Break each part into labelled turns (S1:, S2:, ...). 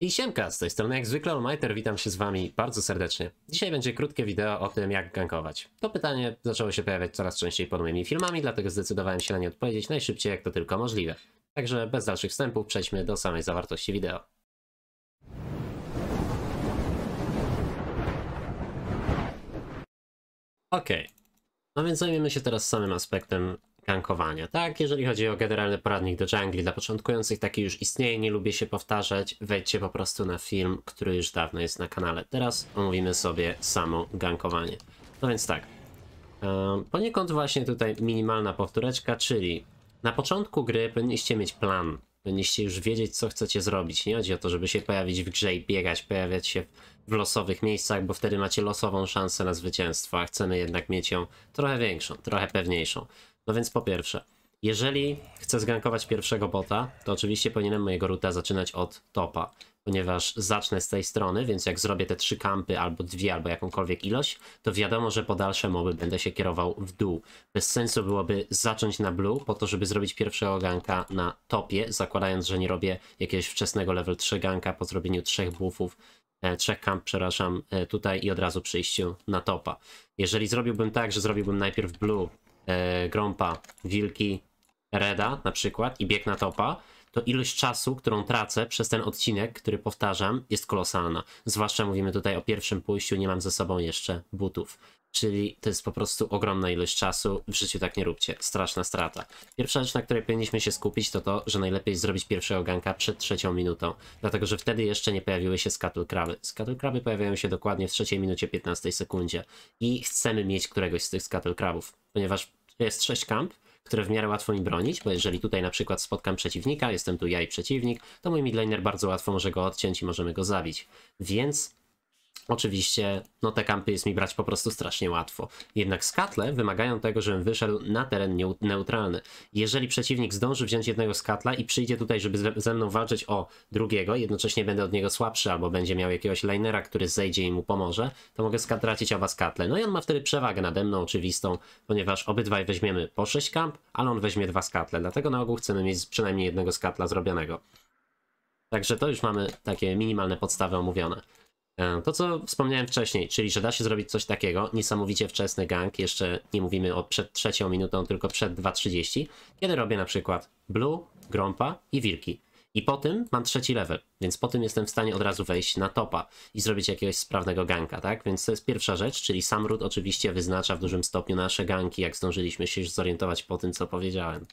S1: I siemka, z tej strony jak zwykle Almighter, witam się z wami bardzo serdecznie. Dzisiaj będzie krótkie wideo o tym jak gankować. To pytanie zaczęło się pojawiać coraz częściej pod moimi filmami, dlatego zdecydowałem się na nie odpowiedzieć najszybciej jak to tylko możliwe. Także bez dalszych wstępów przejdźmy do samej zawartości wideo. Ok, no więc zajmiemy się teraz samym aspektem Gankowania. Tak, jeżeli chodzi o generalny poradnik do jungli dla początkujących, taki już istnieje, nie lubię się powtarzać, wejdźcie po prostu na film, który już dawno jest na kanale. Teraz omówimy sobie samo gankowanie. No więc tak, poniekąd właśnie tutaj minimalna powtóreczka, czyli na początku gry powinniście mieć plan, powinniście już wiedzieć, co chcecie zrobić. Nie chodzi o to, żeby się pojawić w grze i biegać, pojawiać się w losowych miejscach, bo wtedy macie losową szansę na zwycięstwo, a chcemy jednak mieć ją trochę większą, trochę pewniejszą. No więc po pierwsze, jeżeli chcę zgankować pierwszego bota, to oczywiście powinienem mojego ruta zaczynać od topa, ponieważ zacznę z tej strony, więc jak zrobię te trzy kampy, albo dwie, albo jakąkolwiek ilość, to wiadomo, że po dalsze moby będę się kierował w dół. Bez sensu byłoby zacząć na blue, po to, żeby zrobić pierwszego ganka na topie, zakładając, że nie robię jakiegoś wczesnego level 3 ganka po zrobieniu trzech buffów, e, trzech kamp, przepraszam, e, tutaj i od razu przyjściu na topa. Jeżeli zrobiłbym tak, że zrobiłbym najpierw blue, E, grąpa Wilki, Reda na przykład i bieg na topa, to ilość czasu, którą tracę przez ten odcinek, który powtarzam, jest kolosalna. Zwłaszcza mówimy tutaj o pierwszym pójściu, nie mam ze sobą jeszcze butów. Czyli to jest po prostu ogromna ilość czasu. W życiu tak nie róbcie. Straszna strata. Pierwsza rzecz, na której powinniśmy się skupić, to to, że najlepiej zrobić pierwszego ganka przed trzecią minutą. Dlatego, że wtedy jeszcze nie pojawiły się skatul krawy. Skatul krawy pojawiają się dokładnie w trzeciej minucie 15 sekundzie. I chcemy mieć któregoś z tych skatul krawów, ponieważ jest sześć kamp, które w miarę łatwo mi bronić, bo jeżeli tutaj na przykład spotkam przeciwnika, jestem tu ja i przeciwnik, to mój midlaner bardzo łatwo może go odciąć i możemy go zabić. Więc Oczywiście, no te kampy jest mi brać po prostu strasznie łatwo. Jednak skatle wymagają tego, żebym wyszedł na teren neutralny. Jeżeli przeciwnik zdąży wziąć jednego skatla i przyjdzie tutaj, żeby ze mną walczyć o drugiego, jednocześnie będę od niego słabszy albo będzie miał jakiegoś linera, który zejdzie i mu pomoże, to mogę tracić oba skatle. No i on ma wtedy przewagę nade mną oczywistą, ponieważ obydwaj weźmiemy po 6 kamp, ale on weźmie dwa skatle. Dlatego na ogół chcemy mieć przynajmniej jednego skatla zrobionego. Także to już mamy takie minimalne podstawy omówione. E, to, co wspomniałem wcześniej, czyli że da się zrobić coś takiego, niesamowicie wczesny gang, jeszcze nie mówimy o przed trzecią minutą, tylko przed 2.30, kiedy robię na przykład blue, grompa i wilki. I po tym mam trzeci level, więc po tym jestem w stanie od razu wejść na topa i zrobić jakiegoś sprawnego ganka, tak? Więc to jest pierwsza rzecz, czyli sam ród oczywiście wyznacza w dużym stopniu nasze ganki, jak zdążyliśmy się już zorientować po tym, co powiedziałem.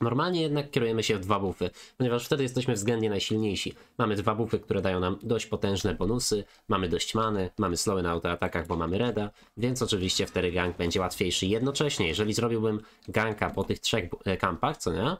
S1: Normalnie jednak kierujemy się w dwa bufy, ponieważ wtedy jesteśmy względnie najsilniejsi. Mamy dwa bufy, które dają nam dość potężne bonusy, mamy dość many, mamy slowy na autoatakach, bo mamy reda, więc oczywiście wtedy gank będzie łatwiejszy. Jednocześnie, jeżeli zrobiłbym ganka po tych trzech e, kampach, co nie?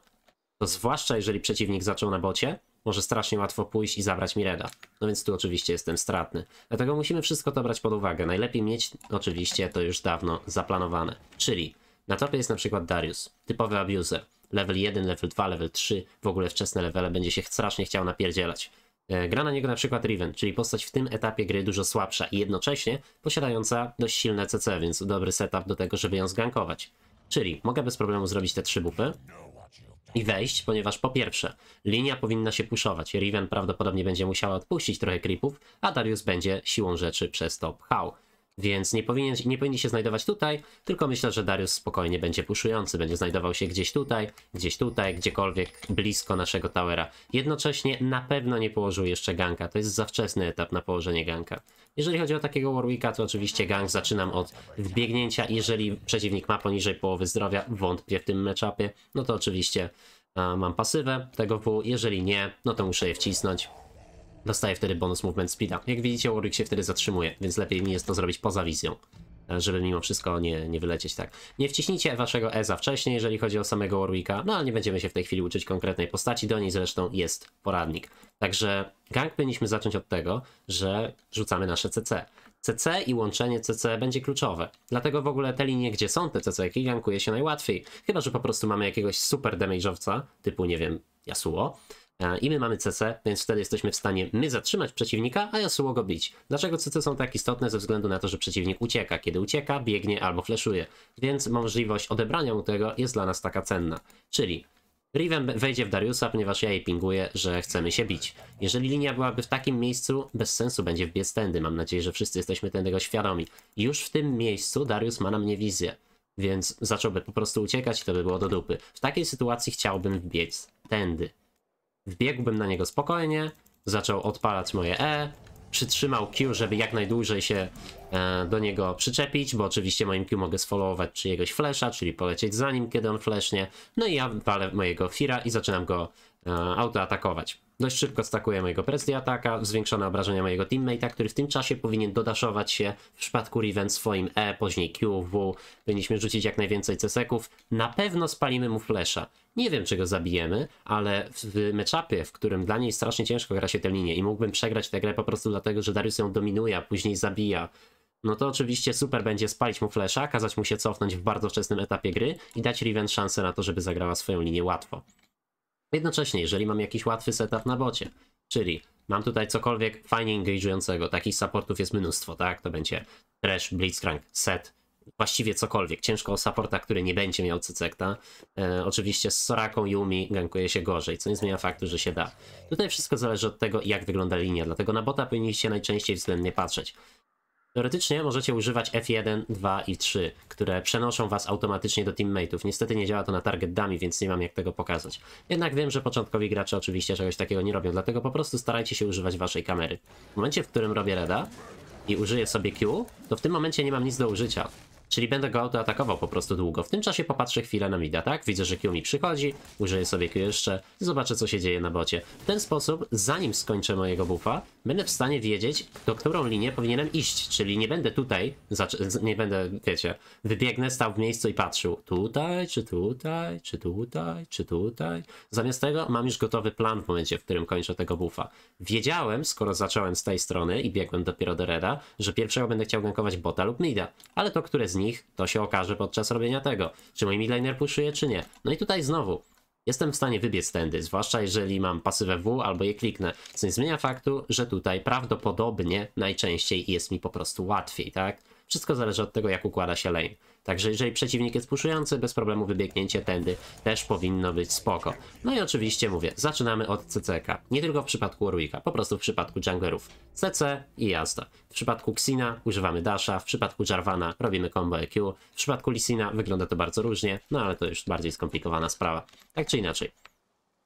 S1: To zwłaszcza jeżeli przeciwnik zaczął na bocie, może strasznie łatwo pójść i zabrać mi reda. No więc tu oczywiście jestem stratny. Dlatego musimy wszystko to brać pod uwagę. Najlepiej mieć oczywiście to już dawno zaplanowane. Czyli na topie jest na przykład Darius, typowy abuser level 1, level 2, level 3, w ogóle wczesne levele, będzie się strasznie chciał napierdzielać. E, gra na niego na przykład Riven, czyli postać w tym etapie gry dużo słabsza i jednocześnie posiadająca dość silne CC, więc dobry setup do tego, żeby ją zgankować. Czyli mogę bez problemu zrobić te trzy bupy i wejść, ponieważ po pierwsze, linia powinna się puszować. Riven prawdopodobnie będzie musiała odpuścić trochę creepów, a Darius będzie siłą rzeczy przez to pchał. Więc nie powinien, nie powinien się znajdować tutaj, tylko myślę, że Darius spokojnie będzie puszujący, będzie znajdował się gdzieś tutaj, gdzieś tutaj, gdziekolwiek blisko naszego towera. Jednocześnie na pewno nie położył jeszcze ganka, to jest za wczesny etap na położenie ganka. Jeżeli chodzi o takiego Warwicka, to oczywiście gang zaczynam od wbiegnięcia. Jeżeli przeciwnik ma poniżej połowy zdrowia, wątpię w tym meczapie, no to oczywiście e, mam pasywę tego W. Jeżeli nie, no to muszę je wcisnąć. Dostaje wtedy bonus movement speeda. Jak widzicie, Warwick się wtedy zatrzymuje, więc lepiej mi jest to zrobić poza wizją e, żeby mimo wszystko nie, nie wylecieć tak. Nie wciśnijcie waszego E za jeżeli chodzi o samego Warwicka, no ale nie będziemy się w tej chwili uczyć konkretnej postaci, do niej zresztą jest poradnik. Także gang powinniśmy zacząć od tego, że rzucamy nasze CC. CC i łączenie CC będzie kluczowe. Dlatego w ogóle te linie, gdzie są te CC, gankuje się najłatwiej. Chyba, że po prostu mamy jakiegoś super damage'owca, typu, nie wiem, Yasuo, i my mamy CC, więc wtedy jesteśmy w stanie my zatrzymać przeciwnika, a Yasuo go bić. Dlaczego CC są tak istotne? Ze względu na to, że przeciwnik ucieka. Kiedy ucieka, biegnie albo fleszuje. Więc możliwość odebrania mu tego jest dla nas taka cenna. Czyli Riven wejdzie w Dariusa, ponieważ ja jej pinguję, że chcemy się bić. Jeżeli linia byłaby w takim miejscu, bez sensu będzie wbiec tędy. Mam nadzieję, że wszyscy jesteśmy tego świadomi. Już w tym miejscu Darius ma na mnie wizję, więc zacząłby po prostu uciekać i to by było do dupy. W takiej sytuacji chciałbym wbiec tędy wbiegłbym na niego spokojnie, zaczął odpalać moje E, przytrzymał Q, żeby jak najdłużej się e, do niego przyczepić, bo oczywiście moim Q mogę sfollowować czyjegoś flesza, czyli polecieć za nim, kiedy on flesznie. No i ja walę mojego Fira i zaczynam go e, autoatakować. Dość szybko stakuje mojego presję ataka, zwiększone obrażenia mojego teammate'a, który w tym czasie powinien dodaszować się w przypadku Riven swoim E, później Q, W. Powinniśmy rzucić jak najwięcej ceseków. Na pewno spalimy mu flesza. Nie wiem, czy go zabijemy, ale w meczapie, w którym dla niej strasznie ciężko gra się tę linię i mógłbym przegrać tę grę po prostu dlatego, że Darius ją dominuje, a później zabija, no to oczywiście super będzie spalić mu flesza, kazać mu się cofnąć w bardzo wczesnym etapie gry i dać Riven szansę na to, żeby zagrała swoją linię łatwo. Jednocześnie, jeżeli mam jakiś łatwy setup na bocie, czyli mam tutaj cokolwiek fajnie engage'ującego, takich supportów jest mnóstwo, tak? To będzie thresh, Blitzcrank, Set, właściwie cokolwiek. Ciężko o supporta, który nie będzie miał Cecekta. E, oczywiście z Soraką Yumi gankuje się gorzej, co nie zmienia faktu, że się da. Tutaj wszystko zależy od tego, jak wygląda linia, dlatego na bota powinniście najczęściej względnie patrzeć. Teoretycznie możecie używać F1, 2 i 3, które przenoszą was automatycznie do teammateów. Niestety nie działa to na target dummy, więc nie mam jak tego pokazać. Jednak wiem, że początkowi gracze oczywiście czegoś takiego nie robią, dlatego po prostu starajcie się używać waszej kamery. W momencie, w którym robię reda i użyję sobie Q, to w tym momencie nie mam nic do użycia. Czyli będę go autoatakował po prostu długo. W tym czasie popatrzę chwilę na mida, tak? Widzę, że Q mi przychodzi, użyję sobie Q jeszcze, zobaczę co się dzieje na bocie. W ten sposób, zanim skończę mojego buffa, będę w stanie wiedzieć, do którą linię powinienem iść, czyli nie będę tutaj, nie będę, wiecie, wybiegnę, stał w miejscu i patrzył tutaj, czy tutaj, czy tutaj, czy tutaj. Zamiast tego mam już gotowy plan w momencie, w którym kończę tego buffa. Wiedziałem, skoro zacząłem z tej strony i biegłem dopiero do reda, że pierwszego będę chciał gankować bota lub mida, ale to które z nich, to się okaże podczas robienia tego, czy mój midlaner puszuje, czy nie. No i tutaj znowu, Jestem w stanie wybiec tędy, zwłaszcza jeżeli mam pasywę W albo je kliknę, co nie zmienia faktu, że tutaj prawdopodobnie najczęściej jest mi po prostu łatwiej, tak? Wszystko zależy od tego, jak układa się lane. Także jeżeli przeciwnik jest puszujący, bez problemu wybiegnięcie tędy też powinno być spoko. No i oczywiście mówię, zaczynamy od CCK. Nie tylko w przypadku Warwicka, po prostu w przypadku junglerów. CC i jazda. W przypadku Xina używamy dasha, w przypadku Jarvana robimy combo EQ, w przypadku Lisina wygląda to bardzo różnie, no ale to już bardziej skomplikowana sprawa. Tak czy inaczej,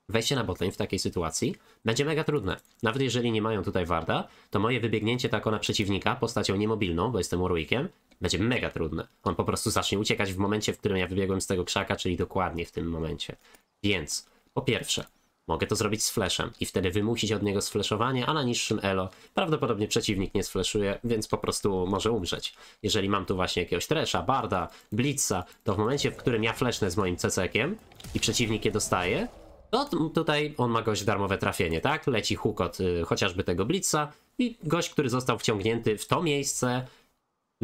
S1: wejście na botlane w takiej sytuacji będzie mega trudne. Nawet jeżeli nie mają tutaj Warda, to moje wybiegnięcie tako na przeciwnika postacią niemobilną, bo jestem Warwickiem, będzie mega trudne. On po prostu zacznie uciekać w momencie, w którym ja wybiegłem z tego krzaka, czyli dokładnie w tym momencie. Więc, po pierwsze, mogę to zrobić z flashem i wtedy wymusić od niego sfleszowanie, a na niższym elo prawdopodobnie przeciwnik nie sfleszuje, więc po prostu może umrzeć. Jeżeli mam tu właśnie jakiegoś tresza, barda, blitza, to w momencie, w którym ja flesznę z moim cecekiem i przeciwnik je dostaje, to tutaj on ma gość darmowe trafienie, tak? Leci hukot y, chociażby tego blitza i gość, który został wciągnięty w to miejsce,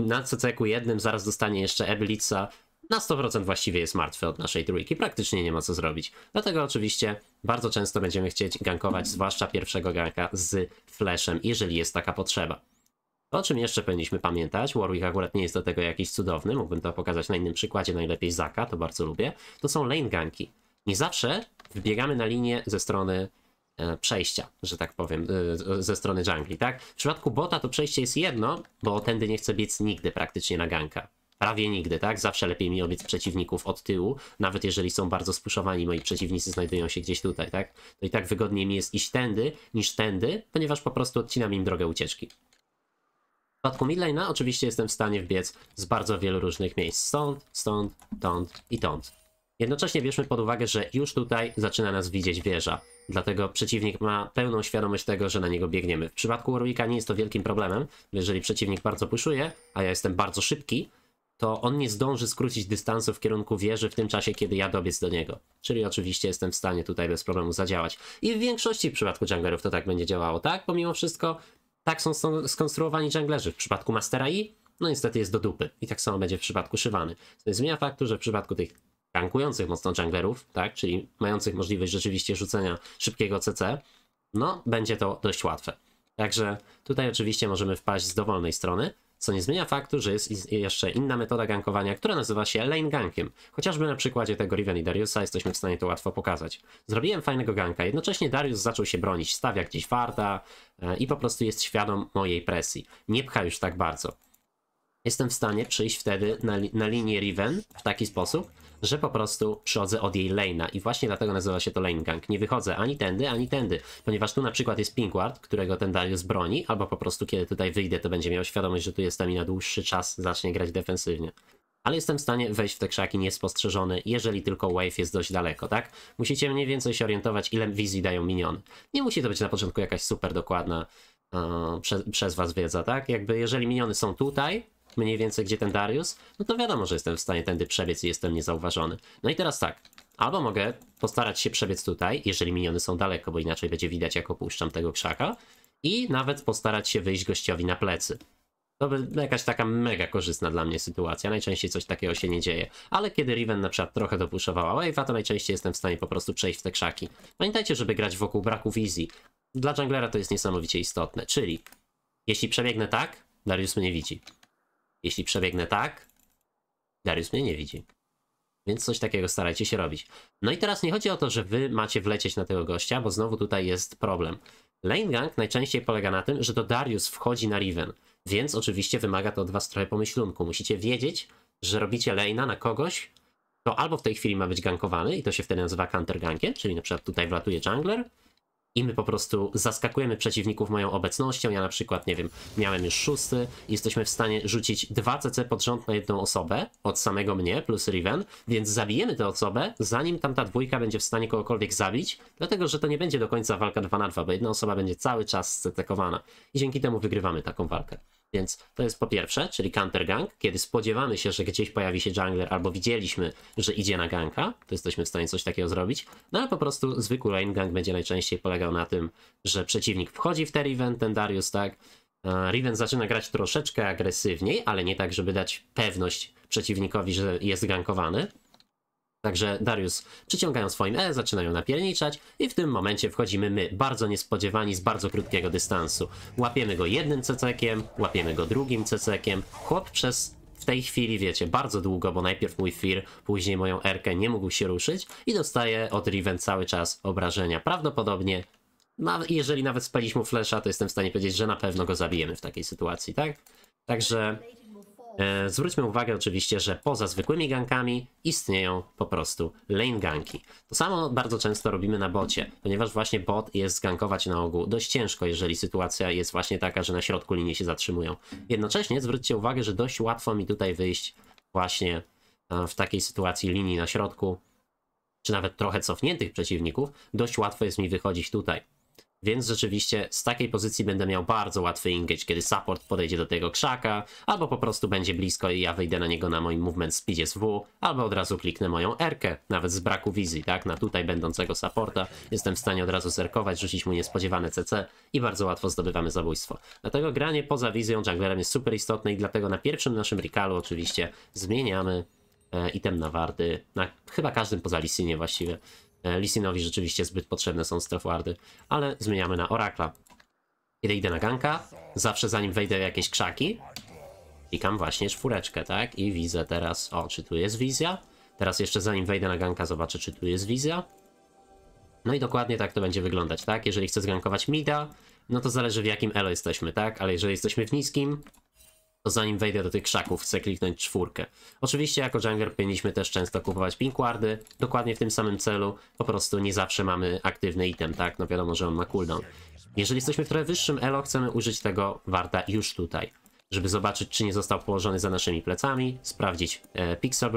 S1: na CCQ jednym zaraz dostanie jeszcze Eblica. Na 100% właściwie jest martwy od naszej trójki, praktycznie nie ma co zrobić. Dlatego oczywiście bardzo często będziemy chcieć gankować, zwłaszcza pierwszego ganka z flashem, jeżeli jest taka potrzeba. O czym jeszcze powinniśmy pamiętać, Warwick akurat nie jest do tego jakiś cudowny, mógłbym to pokazać na innym przykładzie, najlepiej Zaka, to bardzo lubię, to są lane ganki. Nie zawsze wbiegamy na linię ze strony E, przejścia, że tak powiem, e, ze strony jungli, tak? W przypadku bota to przejście jest jedno, bo tędy nie chcę biec nigdy praktycznie na ganka. Prawie nigdy, tak? Zawsze lepiej mi obiec przeciwników od tyłu, nawet jeżeli są bardzo spuszowani moi przeciwnicy znajdują się gdzieś tutaj, tak? To i tak wygodniej mi jest iść tędy niż tędy, ponieważ po prostu odcinam im drogę ucieczki. W przypadku midlane'a oczywiście jestem w stanie wbiec z bardzo wielu różnych miejsc. Stąd, stąd, stąd i stąd. Jednocześnie bierzmy pod uwagę, że już tutaj zaczyna nas widzieć wieża, dlatego przeciwnik ma pełną świadomość tego, że na niego biegniemy. W przypadku Warwicka nie jest to wielkim problemem, jeżeli przeciwnik bardzo puszuje, a ja jestem bardzo szybki, to on nie zdąży skrócić dystansu w kierunku wieży w tym czasie, kiedy ja dobiec do niego. Czyli oczywiście jestem w stanie tutaj bez problemu zadziałać. I w większości w przypadku junglerów to tak będzie działało, tak? Pomimo wszystko, tak są skonstruowani junglerzy. W przypadku Mastera I, no niestety jest do dupy. I tak samo będzie w przypadku Szywany. zmienia faktu, że w przypadku tych rankujących mocno junglerów, tak, czyli mających możliwość rzeczywiście rzucenia szybkiego CC, no będzie to dość łatwe. Także tutaj oczywiście możemy wpaść z dowolnej strony, co nie zmienia faktu, że jest jeszcze inna metoda gankowania, która nazywa się lane gankiem. Chociażby na przykładzie tego Riven i Dariusa jesteśmy w stanie to łatwo pokazać. Zrobiłem fajnego ganka, jednocześnie Darius zaczął się bronić, stawia gdzieś farta e, i po prostu jest świadom mojej presji. Nie pcha już tak bardzo. Jestem w stanie przyjść wtedy na, li na linię Riven w taki sposób, że po prostu przychodzę od jej lane'a i właśnie dlatego nazywa się to lane gang. Nie wychodzę ani tędy, ani tędy, ponieważ tu na przykład jest Pinkward, którego ten Darius broni, albo po prostu kiedy tutaj wyjdę, to będzie miał świadomość, że tu jestem i na dłuższy czas zacznie grać defensywnie ale jestem w stanie wejść w te krzaki niespostrzeżony, jeżeli tylko wave jest dość daleko, tak? Musicie mniej więcej się orientować, ile wizji dają miniony. Nie musi to być na początku jakaś super dokładna yy, przez was wiedza, tak? Jakby jeżeli miniony są tutaj, mniej więcej gdzie ten Darius, no to wiadomo, że jestem w stanie tędy przebiec i jestem niezauważony. No i teraz tak, albo mogę postarać się przebiec tutaj, jeżeli miniony są daleko, bo inaczej będzie widać jak opuszczam tego krzaka i nawet postarać się wyjść gościowi na plecy. To by jakaś taka mega korzystna dla mnie sytuacja. Najczęściej coś takiego się nie dzieje. Ale kiedy Riven na przykład trochę dopuszowała wave'a, to najczęściej jestem w stanie po prostu przejść w te krzaki. Pamiętajcie, żeby grać wokół braku wizji. Dla junglera to jest niesamowicie istotne. Czyli jeśli przebiegnę tak, Darius mnie widzi. Jeśli przebiegnę tak, Darius mnie nie widzi. Więc coś takiego starajcie się robić. No i teraz nie chodzi o to, że wy macie wlecieć na tego gościa, bo znowu tutaj jest problem. Lane gang najczęściej polega na tym, że to Darius wchodzi na Riven, więc oczywiście wymaga to od was trochę pomyślunku. Musicie wiedzieć, że robicie lane'a na kogoś, to albo w tej chwili ma być gankowany i to się wtedy nazywa counter gankiem, czyli na przykład tutaj wlatuje jungler, i my po prostu zaskakujemy przeciwników moją obecnością. Ja na przykład, nie wiem, miałem już szósty i jesteśmy w stanie rzucić dwa CC pod rząd na jedną osobę od samego mnie plus Riven, więc zabijemy tę osobę, zanim tamta dwójka będzie w stanie kogokolwiek zabić, dlatego że to nie będzie do końca walka 2 na 2, bo jedna osoba będzie cały czas cetekowana i dzięki temu wygrywamy taką walkę. Więc to jest po pierwsze, czyli counter gank, kiedy spodziewamy się, że gdzieś pojawi się jungler albo widzieliśmy, że idzie na ganka, to jesteśmy w stanie coś takiego zrobić. No ale po prostu zwykły lane gank będzie najczęściej polegał na tym, że przeciwnik wchodzi w ten Riven, ten Darius, tak? Riven zaczyna grać troszeczkę agresywniej, ale nie tak, żeby dać pewność przeciwnikowi, że jest gankowany Także Darius przyciągają swoim E, zaczynają napierniczać i w tym momencie wchodzimy my, bardzo niespodziewani z bardzo krótkiego dystansu. Łapiemy go jednym cecekiem, łapiemy go drugim cecekiem. Chłop przez w tej chwili, wiecie, bardzo długo, bo najpierw mój Fir, później moją Erkę nie mógł się ruszyć i dostaje od Riven cały czas obrażenia. Prawdopodobnie, jeżeli nawet spaliśmy mu flesza, to jestem w stanie powiedzieć, że na pewno go zabijemy w takiej sytuacji, tak? Także E, zwróćmy uwagę oczywiście, że poza zwykłymi gankami istnieją po prostu lane ganki. To samo bardzo często robimy na bocie, ponieważ właśnie bot jest zgankować na ogół dość ciężko, jeżeli sytuacja jest właśnie taka, że na środku linie się zatrzymują. Jednocześnie zwróćcie uwagę, że dość łatwo mi tutaj wyjść właśnie e, w takiej sytuacji linii na środku, czy nawet trochę cofniętych przeciwników, dość łatwo jest mi wychodzić tutaj. Więc rzeczywiście z takiej pozycji będę miał bardzo łatwy engage, kiedy support podejdzie do tego krzaka, albo po prostu będzie blisko i ja wyjdę na niego na moim movement speed z W, albo od razu kliknę moją Rkę, nawet z braku wizji, tak, na tutaj będącego supporta, jestem w stanie od razu zerkować, rzucić mu niespodziewane CC i bardzo łatwo zdobywamy zabójstwo. Dlatego granie poza wizją junglerem jest super istotne i dlatego na pierwszym naszym recalu oczywiście zmieniamy e, item na wardy, na chyba każdym poza listynie właściwie, E, Lisinowi rzeczywiście zbyt potrzebne są strefwardy, ale zmieniamy na Orakla. Kiedy idę na ganka, zawsze zanim wejdę w jakieś krzaki, klikam właśnie czwóreczkę, tak? I widzę teraz, o, czy tu jest wizja? Teraz jeszcze zanim wejdę na ganka, zobaczę, czy tu jest wizja. No i dokładnie tak to będzie wyglądać, tak? Jeżeli chcę zgankować mida, no to zależy w jakim elo jesteśmy, tak? Ale jeżeli jesteśmy w niskim, to zanim wejdę do tych krzaków, chcę kliknąć czwórkę. Oczywiście jako jungler powinniśmy też często kupować pinkwardy, dokładnie w tym samym celu, po prostu nie zawsze mamy aktywny item, tak? No wiadomo, że on ma cooldown. Jeżeli jesteśmy w trochę wyższym elo, chcemy użyć tego warta już tutaj, żeby zobaczyć, czy nie został położony za naszymi plecami, sprawdzić e, pixel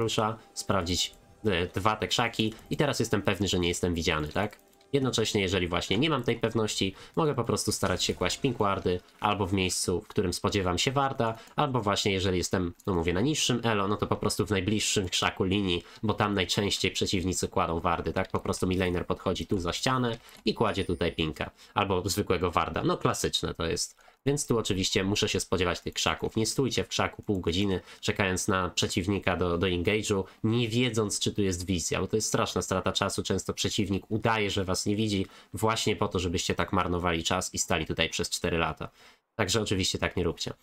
S1: sprawdzić e, dwa te krzaki i teraz jestem pewny, że nie jestem widziany, tak? Jednocześnie, jeżeli właśnie nie mam tej pewności, mogę po prostu starać się kłaść pink wardy albo w miejscu, w którym spodziewam się warda, albo właśnie jeżeli jestem, no mówię, na niższym elo, no to po prostu w najbliższym krzaku linii, bo tam najczęściej przeciwnicy kładą wardy, tak? Po prostu midliner podchodzi tu za ścianę i kładzie tutaj pinka, albo zwykłego warda. No klasyczne to jest. Więc tu oczywiście muszę się spodziewać tych krzaków. Nie stójcie w krzaku pół godziny, czekając na przeciwnika do, do engage'u, nie wiedząc, czy tu jest wizja, bo to jest straszna strata czasu. Często przeciwnik udaje, że was nie widzi, właśnie po to, żebyście tak marnowali czas i stali tutaj przez 4 lata. Także oczywiście tak nie róbcie.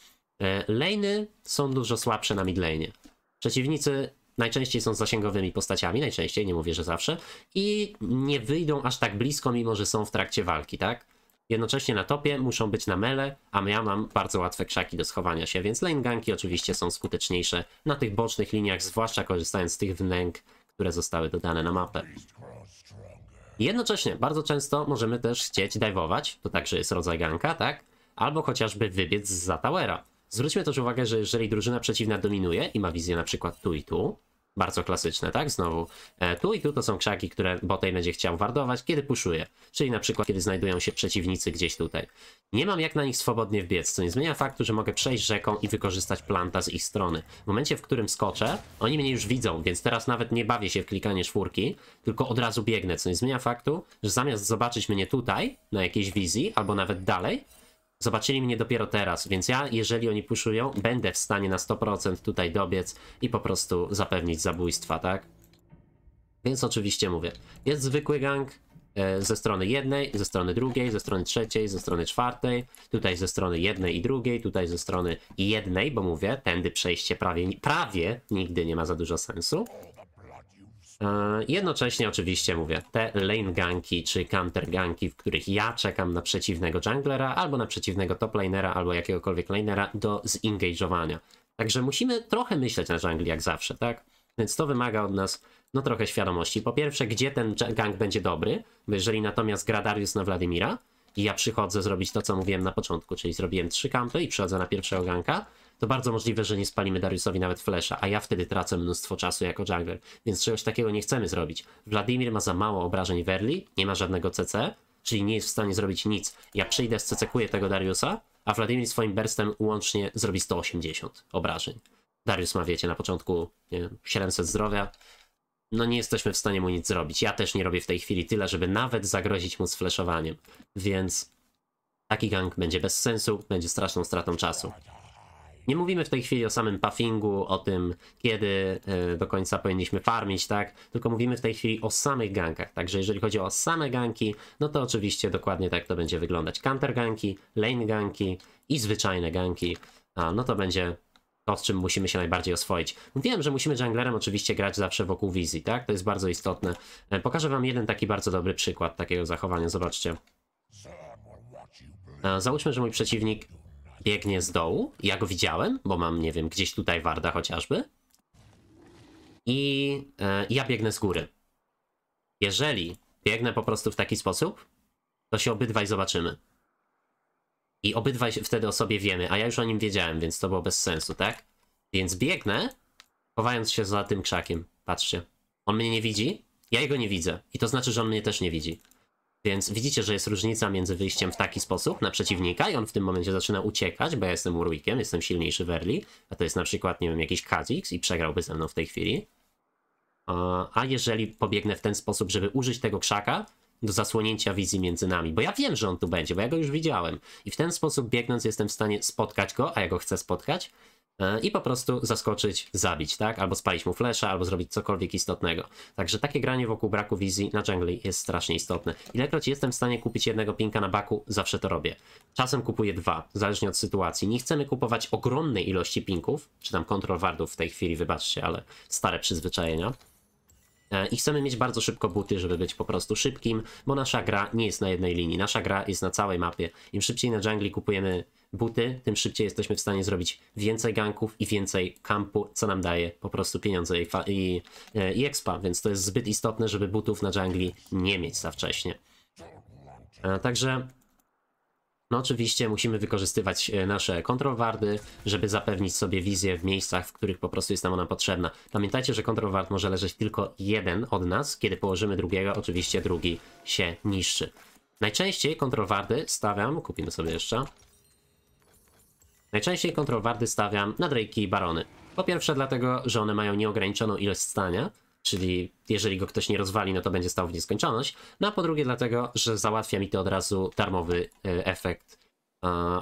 S1: E, Lane są dużo słabsze na midlane. Przeciwnicy najczęściej są zasięgowymi postaciami, najczęściej, nie mówię, że zawsze, i nie wyjdą aż tak blisko, mimo że są w trakcie walki, tak? Jednocześnie na topie muszą być na mele, a ja mam bardzo łatwe krzaki do schowania się, więc lane ganki oczywiście są skuteczniejsze na tych bocznych liniach, zwłaszcza korzystając z tych wnęk, które zostały dodane na mapę. Jednocześnie bardzo często możemy też chcieć dive'ować, to także jest rodzaj ganka, tak? Albo chociażby wybiec z za towera. Zwróćmy też uwagę, że jeżeli drużyna przeciwna dominuje i ma wizję na przykład tu i tu, bardzo klasyczne, tak? Znowu. E, tu i tu to są krzaki, które botej będzie chciał wardować, kiedy puszuje. Czyli na przykład, kiedy znajdują się przeciwnicy gdzieś tutaj. Nie mam jak na nich swobodnie wbiec, co nie zmienia faktu, że mogę przejść rzeką i wykorzystać planta z ich strony. W momencie, w którym skoczę, oni mnie już widzą, więc teraz nawet nie bawię się w klikanie czwórki, tylko od razu biegnę, co nie zmienia faktu, że zamiast zobaczyć mnie tutaj, na jakiejś wizji, albo nawet dalej, Zobaczyli mnie dopiero teraz, więc ja, jeżeli oni puszują, będę w stanie na 100% tutaj dobiec i po prostu zapewnić zabójstwa, tak? Więc oczywiście mówię, jest zwykły gang e, ze strony jednej, ze strony drugiej, ze strony trzeciej, ze strony czwartej, tutaj ze strony jednej i drugiej, tutaj ze strony jednej, bo mówię, tędy przejście prawie, prawie nigdy nie ma za dużo sensu. E, jednocześnie oczywiście mówię, te lane ganki czy counter ganki, w których ja czekam na przeciwnego junglera albo na przeciwnego top lanera albo jakiegokolwiek lanera do zingage'owania. Także musimy trochę myśleć na jungli jak zawsze, tak? Więc to wymaga od nas no trochę świadomości. Po pierwsze, gdzie ten gang będzie dobry, bo jeżeli natomiast Gradarius na Wladimira i ja przychodzę zrobić to, co mówiłem na początku, czyli zrobiłem trzy kampy i przychodzę na pierwszego ganka, to bardzo możliwe, że nie spalimy Dariusowi nawet flesza, a ja wtedy tracę mnóstwo czasu jako jungler, więc czegoś takiego nie chcemy zrobić. Wladimir ma za mało obrażeń early, nie ma żadnego CC, czyli nie jest w stanie zrobić nic. Ja przyjdę, scekuję tego Dariusa, a Wladimir swoim burstem łącznie zrobi 180 obrażeń. Darius ma, wiecie, na początku wiem, 700 zdrowia. No nie jesteśmy w stanie mu nic zrobić. Ja też nie robię w tej chwili tyle, żeby nawet zagrozić mu z fleszowaniem. Więc taki gang będzie bez sensu, będzie straszną stratą czasu. Nie mówimy w tej chwili o samym puffingu, o tym, kiedy e, do końca powinniśmy farmić, tak? Tylko mówimy w tej chwili o samych gankach. Także jeżeli chodzi o same ganki, no to oczywiście dokładnie tak to będzie wyglądać. Counter ganki, lane ganki i zwyczajne ganki. A, no to będzie to, z czym musimy się najbardziej oswoić. Wiem, że musimy junglerem oczywiście grać zawsze wokół wizji, tak? To jest bardzo istotne. E, pokażę wam jeden taki bardzo dobry przykład takiego zachowania, zobaczcie. E, załóżmy, że mój przeciwnik biegnie z dołu. Ja go widziałem, bo mam, nie wiem, gdzieś tutaj Warda chociażby. I e, ja biegnę z góry. Jeżeli biegnę po prostu w taki sposób, to się obydwaj zobaczymy. I obydwaj wtedy o sobie wiemy, a ja już o nim wiedziałem, więc to było bez sensu, tak? Więc biegnę, chowając się za tym krzakiem. Patrzcie. On mnie nie widzi, ja jego nie widzę. I to znaczy, że on mnie też nie widzi. Więc widzicie, że jest różnica między wyjściem w taki sposób na przeciwnika i on w tym momencie zaczyna uciekać, bo ja jestem urwikiem, jestem silniejszy w early, a to jest na przykład, nie wiem, jakiś Kazix i przegrałby ze mną w tej chwili. A jeżeli pobiegnę w ten sposób, żeby użyć tego krzaka do zasłonięcia wizji między nami, bo ja wiem, że on tu będzie, bo ja go już widziałem. I w ten sposób biegnąc jestem w stanie spotkać go, a ja go chcę spotkać E, i po prostu zaskoczyć, zabić, tak? Albo spalić mu flesza, albo zrobić cokolwiek istotnego. Także takie granie wokół braku wizji na jungle jest strasznie istotne. Ilekroć jestem w stanie kupić jednego pinka na baku, zawsze to robię. Czasem kupuję dwa, zależnie od sytuacji. Nie chcemy kupować ogromnej ilości pinków, czy tam kontrol wardów w tej chwili, wybaczcie, ale stare przyzwyczajenia. E, I chcemy mieć bardzo szybko buty, żeby być po prostu szybkim, bo nasza gra nie jest na jednej linii. Nasza gra jest na całej mapie. Im szybciej na jungle kupujemy buty, tym szybciej jesteśmy w stanie zrobić więcej ganków i więcej kampu, co nam daje po prostu pieniądze i, i, e, i expa, więc to jest zbyt istotne, żeby butów na dżungli nie mieć za wcześnie. E, także no oczywiście musimy wykorzystywać e, nasze kontrolwardy, żeby zapewnić sobie wizję w miejscach, w których po prostu jest nam ona potrzebna. Pamiętajcie, że kontrolward może leżeć tylko jeden od nas. Kiedy położymy drugiego, oczywiście drugi się niszczy. Najczęściej kontrolwardy stawiam, kupimy sobie jeszcze, Najczęściej kontrol wardy stawiam na drake i Barony. Po pierwsze dlatego, że one mają nieograniczoną ilość stania, czyli jeżeli go ktoś nie rozwali, no to będzie stał w nieskończoność. No a po drugie dlatego, że załatwia mi to od razu darmowy e, efekt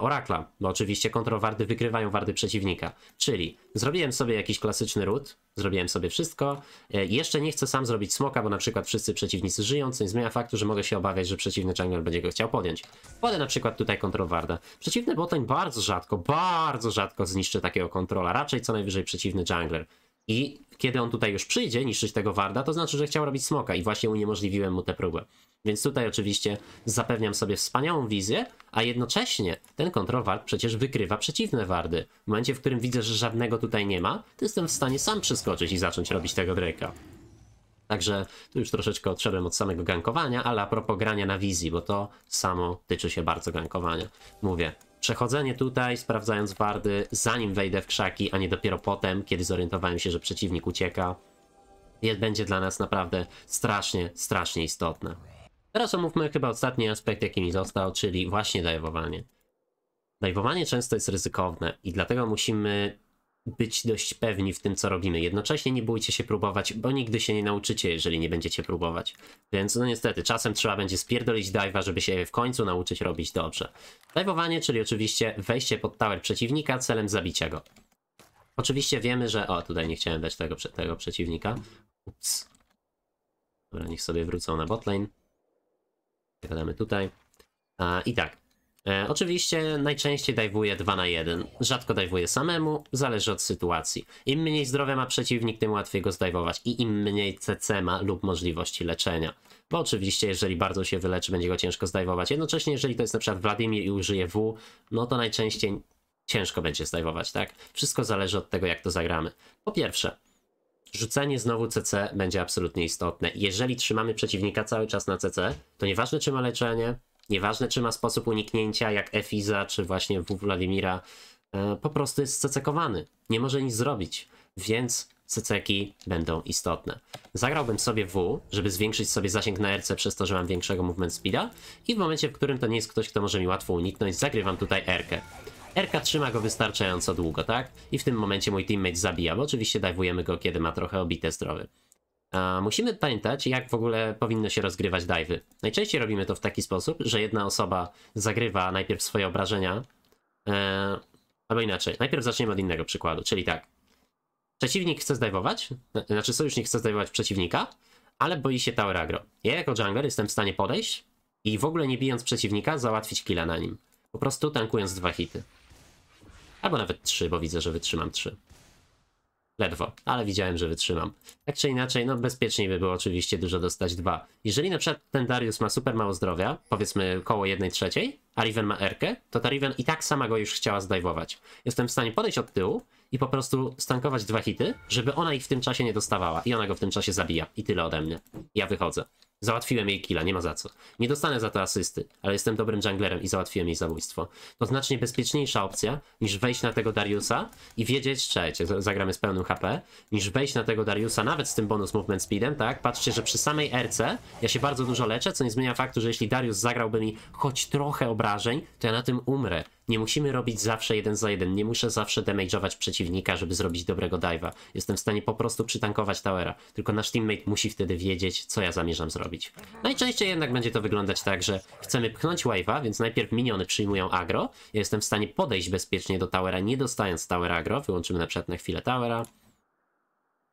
S1: Orakla, bo oczywiście kontrowardy wykrywają wardy przeciwnika. Czyli zrobiłem sobie jakiś klasyczny ród, zrobiłem sobie wszystko. E, jeszcze nie chcę sam zrobić smoka, bo na przykład wszyscy przeciwnicy żyją, co nie zmienia faktu, że mogę się obawiać, że przeciwny jungler będzie go chciał podjąć. Podę na przykład tutaj kontrowarda. Przeciwny botoń bardzo rzadko, bardzo rzadko zniszczy takiego kontrola, raczej co najwyżej przeciwny jungler. I kiedy on tutaj już przyjdzie niszczyć tego Warda, to znaczy, że chciał robić smoka i właśnie uniemożliwiłem mu tę próbę. Więc tutaj oczywiście zapewniam sobie wspaniałą wizję, a jednocześnie ten kontrowart przecież wykrywa przeciwne wardy. W momencie, w którym widzę, że żadnego tutaj nie ma, to jestem w stanie sam przeskoczyć i zacząć robić tego Drake'a. Także tu już troszeczkę odszedłem od samego gankowania, ale a propos grania na wizji, bo to samo tyczy się bardzo gankowania. Mówię, Przechodzenie tutaj, sprawdzając wardy, zanim wejdę w krzaki, a nie dopiero potem, kiedy zorientowałem się, że przeciwnik ucieka, będzie dla nas naprawdę strasznie, strasznie istotne. Teraz omówmy chyba ostatni aspekt, jaki mi został, czyli właśnie dajwowanie. Dajwowanie często jest ryzykowne i dlatego musimy być dość pewni w tym, co robimy. Jednocześnie nie bójcie się próbować, bo nigdy się nie nauczycie, jeżeli nie będziecie próbować. Więc no niestety, czasem trzeba będzie spierdolić dive'a, żeby się w końcu nauczyć robić dobrze. Dive'owanie, czyli oczywiście wejście pod tower przeciwnika celem zabicia go. Oczywiście wiemy, że... O, tutaj nie chciałem dać tego, tego przeciwnika. Ups. Dobra, niech sobie wrócą na botlane. Zagadamy tutaj. A, I tak, E, oczywiście najczęściej dajwuję 2 na 1. Rzadko dajwuję samemu, zależy od sytuacji. Im mniej zdrowia ma przeciwnik, tym łatwiej go zdajwować i im mniej CC ma lub możliwości leczenia. Bo oczywiście, jeżeli bardzo się wyleczy, będzie go ciężko zdajwować. Jednocześnie, jeżeli to jest na przykład Wladimir i użyje W, no to najczęściej ciężko będzie zdajwować, tak? Wszystko zależy od tego, jak to zagramy. Po pierwsze, rzucenie znowu CC będzie absolutnie istotne. Jeżeli trzymamy przeciwnika cały czas na CC, to nieważne czy ma leczenie, Nieważne, czy ma sposób uniknięcia jak Efiza, czy właśnie w Wladimira, e, po prostu jest cecekowany. Nie może nic zrobić, więc ceceki będą istotne. Zagrałbym sobie W, żeby zwiększyć sobie zasięg na RC przez to, że mam większego movement speeda i w momencie, w którym to nie jest ktoś, kto może mi łatwo uniknąć, zagrywam tutaj Rkę. Rka trzyma go wystarczająco długo, tak? I w tym momencie mój teammate zabija, bo oczywiście dajwujemy go, kiedy ma trochę obite zdrowy. A musimy pamiętać, jak w ogóle powinno się rozgrywać dive'y. Najczęściej robimy to w taki sposób, że jedna osoba zagrywa najpierw swoje obrażenia, e, albo inaczej. Najpierw zaczniemy od innego przykładu, czyli tak. Przeciwnik chce zdajwować, znaczy sojusznik chce zdajwować przeciwnika, ale boi się Tower Agro. Ja jako jungler jestem w stanie podejść i w ogóle nie bijąc przeciwnika załatwić killa na nim. Po prostu tankując dwa hity. Albo nawet trzy, bo widzę, że wytrzymam trzy. Ledwo, ale widziałem, że wytrzymam. Tak czy inaczej, no bezpieczniej by było oczywiście dużo dostać dwa. Jeżeli na przykład ten Darius ma super mało zdrowia, powiedzmy koło 1 trzeciej, a Riven ma Erkę, to ta Riven i tak sama go już chciała zdajwować. Jestem w stanie podejść od tyłu i po prostu stankować dwa hity, żeby ona ich w tym czasie nie dostawała. I ona go w tym czasie zabija. I tyle ode mnie. Ja wychodzę. Załatwiłem jej killa, nie ma za co. Nie dostanę za to asysty, ale jestem dobrym junglerem i załatwiłem jej zabójstwo. To znacznie bezpieczniejsza opcja niż wejść na tego Dariusa i wiedzieć, czekajcie, zagramy z pełnym HP, niż wejść na tego Dariusa nawet z tym bonus movement speedem, tak? Patrzcie, że przy samej RC ja się bardzo dużo leczę, co nie zmienia faktu, że jeśli Darius zagrałby mi choć trochę obrażeń, to ja na tym umrę. Nie musimy robić zawsze jeden za jeden, nie muszę zawsze damage'ować przeciwnika, żeby zrobić dobrego dive'a. Jestem w stanie po prostu przytankować towera, tylko nasz teammate musi wtedy wiedzieć, co ja zamierzam zrobić. Mhm. Najczęściej jednak będzie to wyglądać tak, że chcemy pchnąć wave'a, więc najpierw miniony przyjmują agro, ja jestem w stanie podejść bezpiecznie do towera, nie dostając tower agro, wyłączymy na przykład na chwilę towera,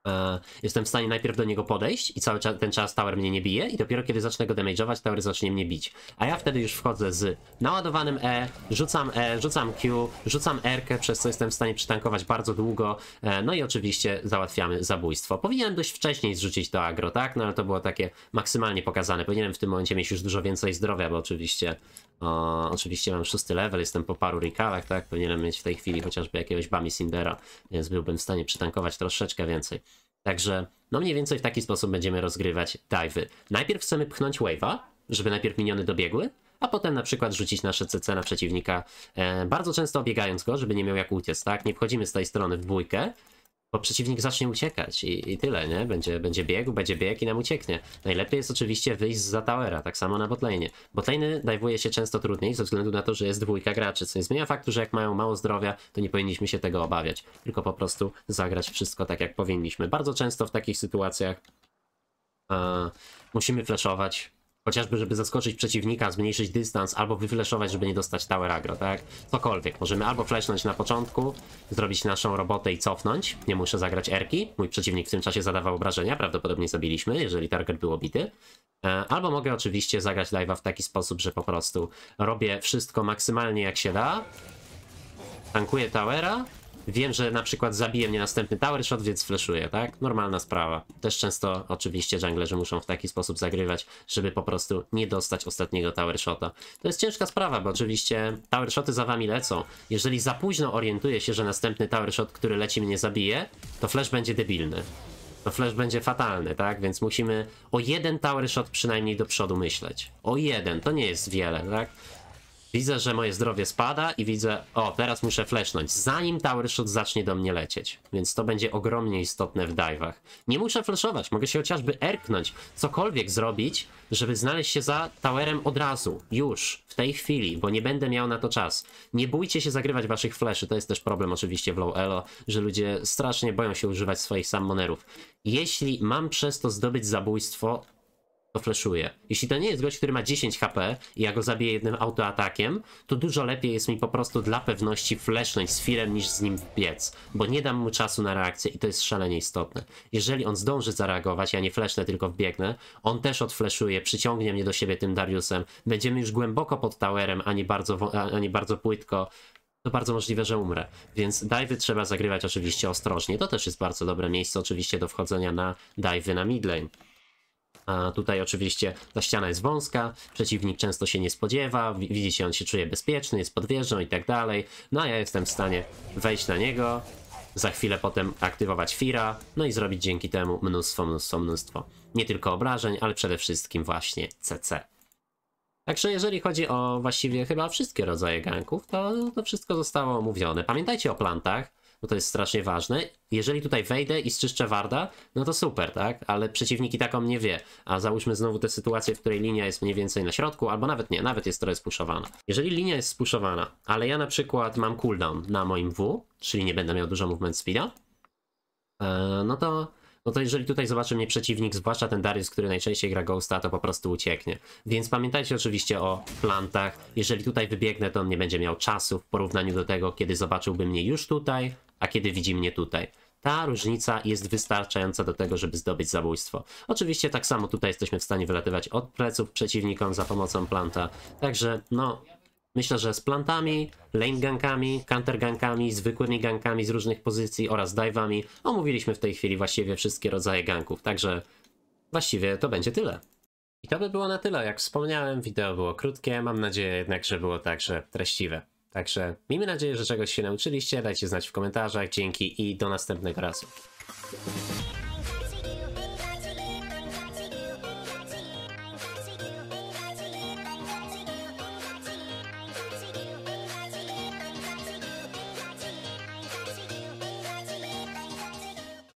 S1: E, jestem w stanie najpierw do niego podejść i cały ten czas tower mnie nie bije i dopiero kiedy zacznę go damage'ować, tower zacznie mnie bić. A ja wtedy już wchodzę z naładowanym E, rzucam E, rzucam Q, rzucam R, przez co jestem w stanie przytankować bardzo długo, e, no i oczywiście załatwiamy zabójstwo. Powinienem dość wcześniej zrzucić to agro, tak? No ale to było takie maksymalnie pokazane. Powinienem w tym momencie mieć już dużo więcej zdrowia, bo oczywiście o, oczywiście mam szósty level, jestem po paru recalach, tak? Powinienem mieć w tej chwili chociażby jakiegoś Bami Cindera, więc byłbym w stanie przytankować troszeczkę więcej. Także, no mniej więcej w taki sposób będziemy rozgrywać dive'y. Najpierw chcemy pchnąć wave'a, żeby najpierw miniony dobiegły, a potem na przykład rzucić nasze CC na przeciwnika, e, bardzo często obiegając go, żeby nie miał jak uciec, tak? Nie wchodzimy z tej strony w bójkę, bo przeciwnik zacznie uciekać i, i, tyle, nie? Będzie, będzie biegł, będzie bieg i nam ucieknie. Najlepiej jest oczywiście wyjść za towera, tak samo na botlane. Botlane dajwuje się często trudniej ze względu na to, że jest dwójka graczy, co nie zmienia faktu, że jak mają mało zdrowia, to nie powinniśmy się tego obawiać, tylko po prostu zagrać wszystko tak, jak powinniśmy. Bardzo często w takich sytuacjach musimy flashować, Chociażby, żeby zaskoczyć przeciwnika, zmniejszyć dystans, albo wyfleszować, żeby nie dostać tower agro, tak? Cokolwiek. Możemy albo flashnąć na początku, zrobić naszą robotę i cofnąć. Nie muszę zagrać erki. Mój przeciwnik w tym czasie zadawał obrażenia, prawdopodobnie zabiliśmy, jeżeli target był obity. E, albo mogę oczywiście zagrać live'a w taki sposób, że po prostu robię wszystko maksymalnie jak się da. Tankuję towera, Wiem, że na przykład zabije mnie następny tower shot, więc flashuję, tak? Normalna sprawa. Też często oczywiście junglerzy muszą w taki sposób zagrywać, żeby po prostu nie dostać ostatniego tower shota. To jest ciężka sprawa, bo oczywiście tower shoty za wami lecą. Jeżeli za późno orientuję się, że następny tower shot, który leci mnie zabije, to flash będzie debilny. To flash będzie fatalny, tak? Więc musimy o jeden tower shot przynajmniej do przodu myśleć. O jeden, to nie jest wiele, tak? Widzę, że moje zdrowie spada i widzę... O, teraz muszę flashnąć, zanim Tower Shot zacznie do mnie lecieć. Więc to będzie ogromnie istotne w dive'ach. Nie muszę flashować, mogę się chociażby erknąć, cokolwiek zrobić, żeby znaleźć się za towerem od razu, już, w tej chwili, bo nie będę miał na to czas. Nie bójcie się zagrywać waszych fleszy, to jest też problem oczywiście w low elo, że ludzie strasznie boją się używać swoich sammonerów. Jeśli mam przez to zdobyć zabójstwo, to fleszuje. Jeśli to nie jest gość, który ma 10 HP i ja go zabiję jednym autoatakiem, to dużo lepiej jest mi po prostu dla pewności flesznąć z firem niż z nim wbiec, bo nie dam mu czasu na reakcję i to jest szalenie istotne. Jeżeli on zdąży zareagować, ja nie flesznę, tylko wbiegnę, on też odfleszuje, przyciągnie mnie do siebie tym Dariusem, będziemy już głęboko pod towerem, a nie bardzo, a nie bardzo płytko, to bardzo możliwe, że umrę. Więc dive'y trzeba zagrywać oczywiście ostrożnie. To też jest bardzo dobre miejsce oczywiście do wchodzenia na dive'y na midlane. A tutaj oczywiście ta ściana jest wąska, przeciwnik często się nie spodziewa, widzicie, on się czuje bezpieczny, jest pod wieżą i tak dalej. No a ja jestem w stanie wejść na niego, za chwilę potem aktywować Fira, no i zrobić dzięki temu mnóstwo, mnóstwo, mnóstwo. Nie tylko obrażeń, ale przede wszystkim właśnie CC. Także jeżeli chodzi o właściwie chyba wszystkie rodzaje ganków, to, to wszystko zostało omówione. Pamiętajcie o plantach, bo to jest strasznie ważne. Jeżeli tutaj wejdę i zczyszczę Warda, no to super, tak? Ale przeciwnik i tak o mnie wie. A załóżmy znowu tę sytuację, w której linia jest mniej więcej na środku, albo nawet nie, nawet jest trochę spuszowana. Jeżeli linia jest spuszowana, ale ja na przykład mam cooldown na moim W, czyli nie będę miał dużo movement speeda, e, no to no to jeżeli tutaj zobaczy mnie przeciwnik, zwłaszcza ten Darius, który najczęściej gra Ghosta, to po prostu ucieknie. Więc pamiętajcie oczywiście o plantach. Jeżeli tutaj wybiegnę, to on nie będzie miał czasu w porównaniu do tego, kiedy zobaczyłby mnie już tutaj, a kiedy widzi mnie tutaj. Ta różnica jest wystarczająca do tego, żeby zdobyć zabójstwo. Oczywiście tak samo tutaj jesteśmy w stanie wylatywać od pleców przeciwnikom za pomocą planta. Także no, myślę, że z plantami, lane gankami, counter gankami, zwykłymi gankami z różnych pozycji oraz dive'ami omówiliśmy w tej chwili właściwie wszystkie rodzaje ganków. Także właściwie to będzie tyle. I to by było na tyle. Jak wspomniałem, wideo było krótkie. Mam nadzieję jednak, że było także treściwe. Także miejmy nadzieję, że czegoś się nauczyliście. Dajcie znać w komentarzach. Dzięki i do następnego razu.